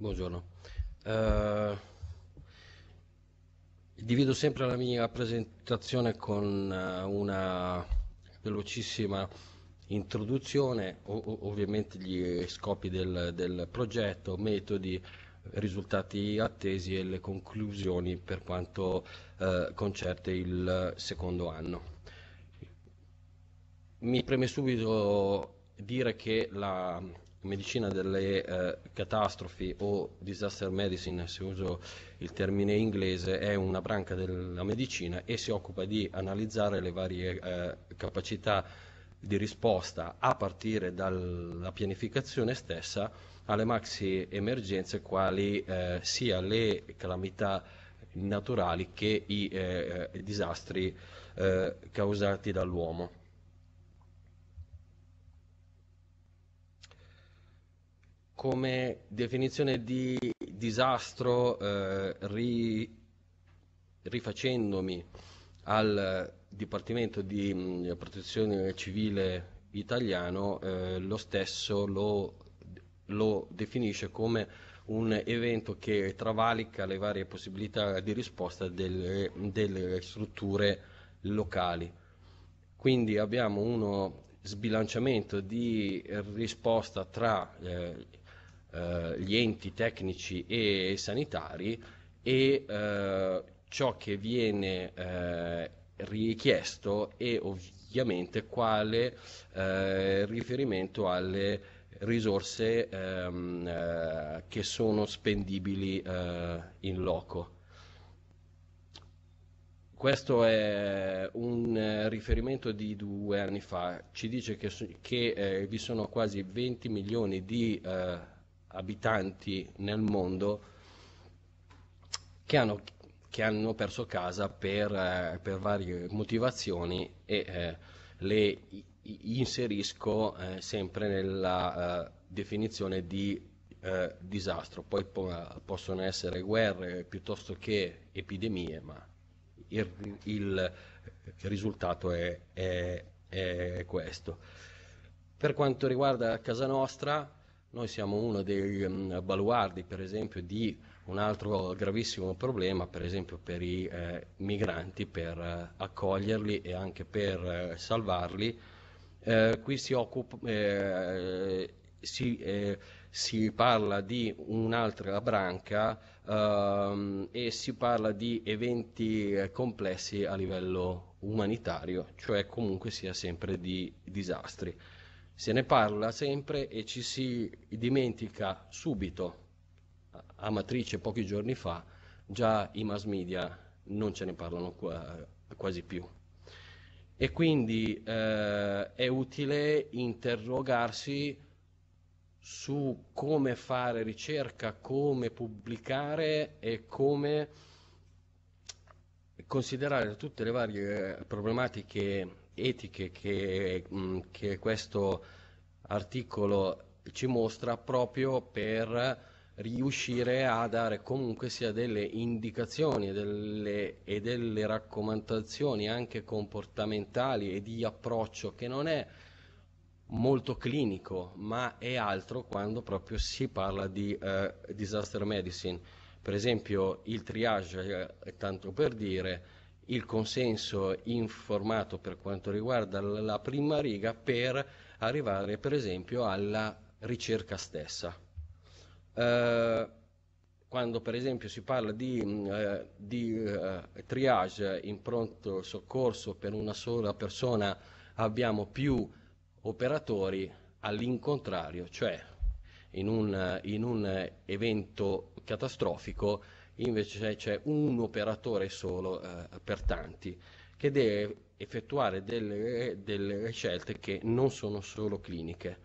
Buongiorno. Uh, divido sempre la mia presentazione con eh, una velocissima introduzione, o, ovviamente gli scopi del, del, progetto, metodi, risultati attesi e le conclusioni per quanto uh, concerne il secondo anno. Mi preme subito dire che la, medicina delle eh, catastrofi o disaster medicine, se uso il termine inglese, è una branca della medicina e si occupa di analizzare le varie eh, capacità di risposta a partire dalla pianificazione stessa alle maxi emergenze quali eh, sia le calamità naturali che i eh, eh, disastri eh, causati dall'uomo. come definizione di disastro, eh, ri, rifacendomi al Dipartimento di Protezione Civile italiano, eh, lo stesso lo, lo definisce come un evento che travalica le varie possibilità di risposta delle, delle strutture locali. Quindi abbiamo uno sbilanciamento di risposta tra eh, eh, gli enti tecnici e, sanitari e eh, ciò che viene eh, richiesto e ovviamente quale eh, riferimento alle risorse ehm, eh, che sono spendibili in loco. Questo è un riferimento di due anni fa, ci dice che, che eh, vi sono quasi 20 milioni di eh, abitanti nel mondo che hanno, che hanno perso casa per, eh, per, varie motivazioni e eh, le inserisco eh, sempre nella eh, definizione di eh, disastro. Poi po possono essere guerre piuttosto che epidemie, ma il, il risultato è, è, è questo. Per quanto riguarda casa nostra, noi siamo uno dei ehm, baluardi, per esempio, di un altro gravissimo problema, per esempio per i eh, migranti, per eh, accoglierli e anche per eh, salvarli. Eh, qui si, occupa, eh, si, eh, si, parla di un'altra branca ehm, e si parla di eventi complessi a livello umanitario, cioè comunque sia sempre di disastri se ne parla sempre e ci si dimentica subito. A Matrice pochi giorni fa già i mass media non ce ne parlano quasi più. E quindi eh, è utile interrogarsi su come fare ricerca, come pubblicare e come considerare tutte le varie problematiche etiche che, mm, che questo articolo ci mostra proprio per riuscire a dare comunque sia delle indicazioni delle, e delle raccomandazioni anche comportamentali e di approccio che non è molto clinico ma è altro quando proprio si parla di eh, disaster medicine per esempio il triage eh, è tanto per dire il consenso informato per quanto riguarda la prima riga per arrivare per esempio alla ricerca stessa. Eh, quando per esempio si parla di, mm, eh, di eh, triage in pronto soccorso per una sola persona abbiamo più operatori all'incontrario, cioè in un, in un evento catastrofico invece c'è un operatore solo eh, per tanti che deve effettuare delle, delle, scelte che non sono solo cliniche.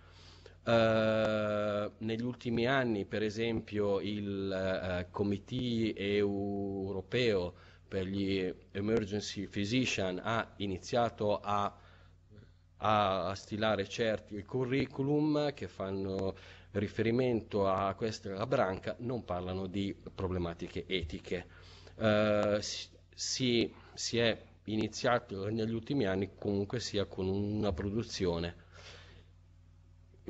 Eh, negli ultimi anni, per esempio, il eh, Committee europeo per gli Emergency Physician ha iniziato a a, a stilare certi curriculum che fanno riferimento a questa branca non parlano di problematiche etiche. Eh, si, si, è iniziato negli ultimi anni comunque sia con una produzione,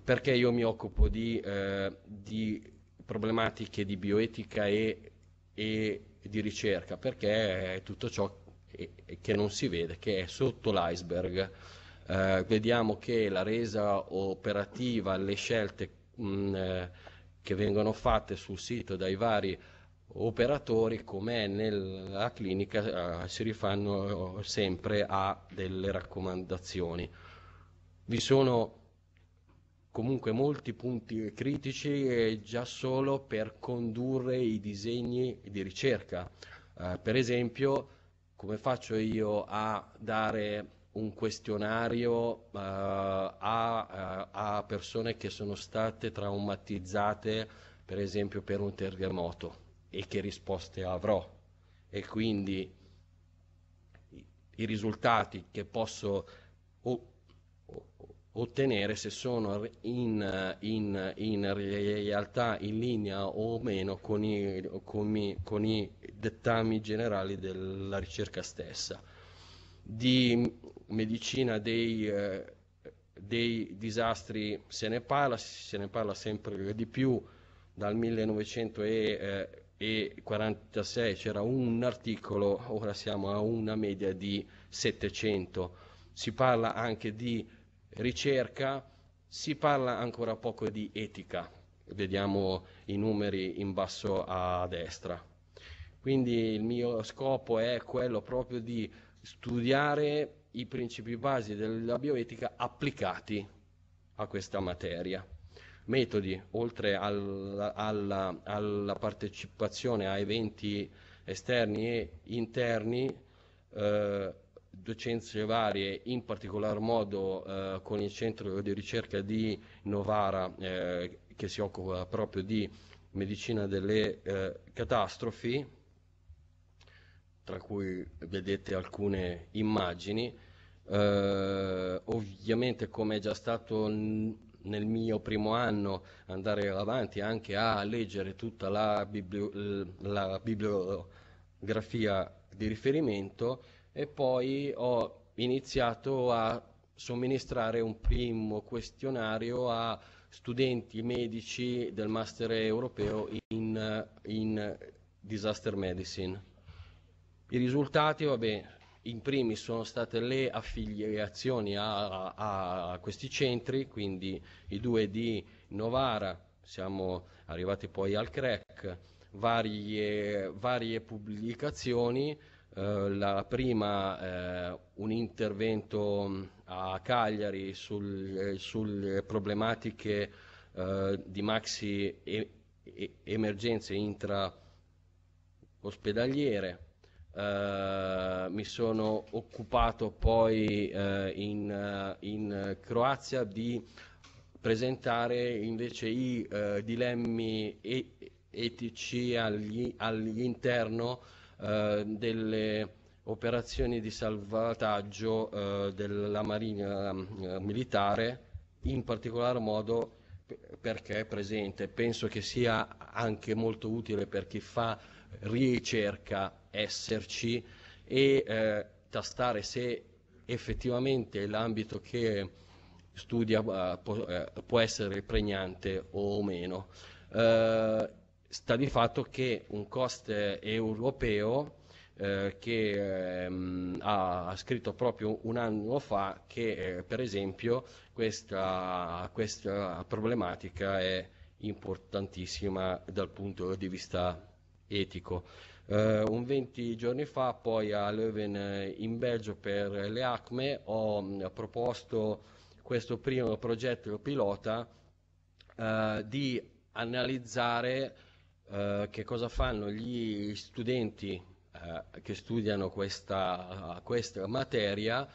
perché io mi occupo di, eh, di problematiche di bioetica e, e, di ricerca, perché è tutto ciò che non si vede, che è sotto l'iceberg eh, vediamo che la resa operativa, le scelte mh, mm, eh, che vengono fatte sul sito dai vari operatori, come nella clinica, eh, si rifanno sempre a delle raccomandazioni. Vi sono comunque molti punti critici e già solo per condurre i disegni di ricerca. Eh, per esempio, come faccio io a dare un questionario uh, a, eh, a, persone che sono state traumatizzate per esempio per un terremoto e che risposte avrò e quindi i risultati che posso o, o, ottenere se sono in, in, in, realtà in linea o meno con i, con i, con i dettami generali della ricerca stessa di medicina dei, eh, dei disastri se ne parla, se ne parla sempre di più dal 1946 eh, c'era un articolo, ora siamo a una media di 700. Si parla anche di ricerca, si parla ancora poco di etica. Vediamo i numeri in basso a destra. Quindi il mio scopo è quello proprio di studiare i principi basi della bioetica applicati a questa materia. Metodi, oltre alla, alla, alla partecipazione a eventi esterni e interni, eh, docenze varie, in particolar modo eh, con il centro di ricerca di Novara eh, che si occupa proprio di medicina delle eh, catastrofi, tra cui vedete alcune immagini. Eh, ovviamente come è già stato nel mio primo anno andare avanti anche a leggere tutta la, bibli- la bibliografia di riferimento e poi ho iniziato a somministrare un primo questionario a studenti medici del master europeo in, in disaster medicine. I risultati, vabbè, in primis sono state le affiliazioni a, a, a questi centri, quindi i due di Novara, siamo arrivati poi al CREC, varie, varie pubblicazioni, eh, la prima eh, un intervento a Cagliari sulle eh, sul problematiche eh, di maxi e, e, emergenze intra ospedaliere, eh, mi sono occupato poi uh, in, eh, in, Croazia di presentare invece i dilemmi e- etici agli, all'interno delle operazioni di salvataggio della Marina militare, in particolar modo perché è presente. Penso che sia anche molto utile per chi fa ricerca esserci e eh, tastare se effettivamente l'ambito che studia uh, può, uh, può, essere pregnante o meno. Uh, sta di fatto che un cost europeo che um, ha scritto proprio un anno fa che per esempio questa, questa problematica è importantissima dal punto di vista etico. Uh, un 20 giorni fa poi a Leuven eh, in Belgio per le ACME ho mh, mm, proposto questo primo progetto pilota uh, di analizzare uh, che cosa fanno gli studenti che studiano questa, questa materia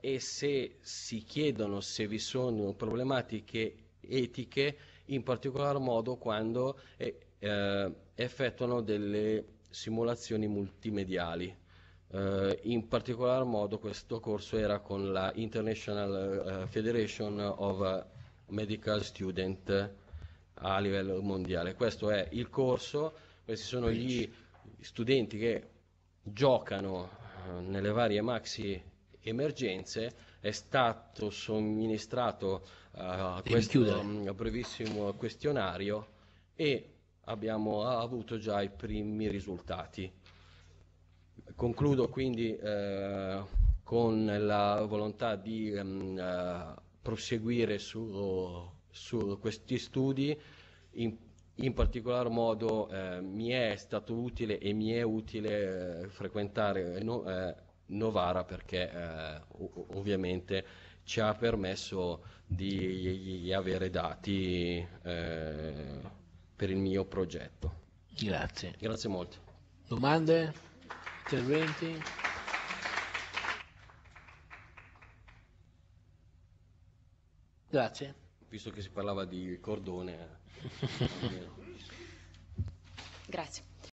e se si chiedono se vi sono problematiche etiche in particolar modo quando eh, eh, effettuano delle simulazioni multimediali. Eh, in particolar modo questo corso era con la International eh, Federation of Medical Student a livello mondiale. Questo è il corso, questi sono gli studenti che giocano eh, nelle varie maxi emergenze è stato somministrato uh, questo um, brevissimo questionario e abbiamo avuto già i primi risultati. Concludo quindi eh, con la volontà di mh, ehm, eh, proseguire su, su, questi studi, in, in particolar modo eh, mi è stato utile e mi è utile eh, frequentare no, eh, Novara perché eh, ovviamente ci ha permesso di, di avere dati per il mio progetto. Grazie. Grazie molto. Domande? Interventi? Grazie. Visto che si parlava di cordone. Eh. Grazie.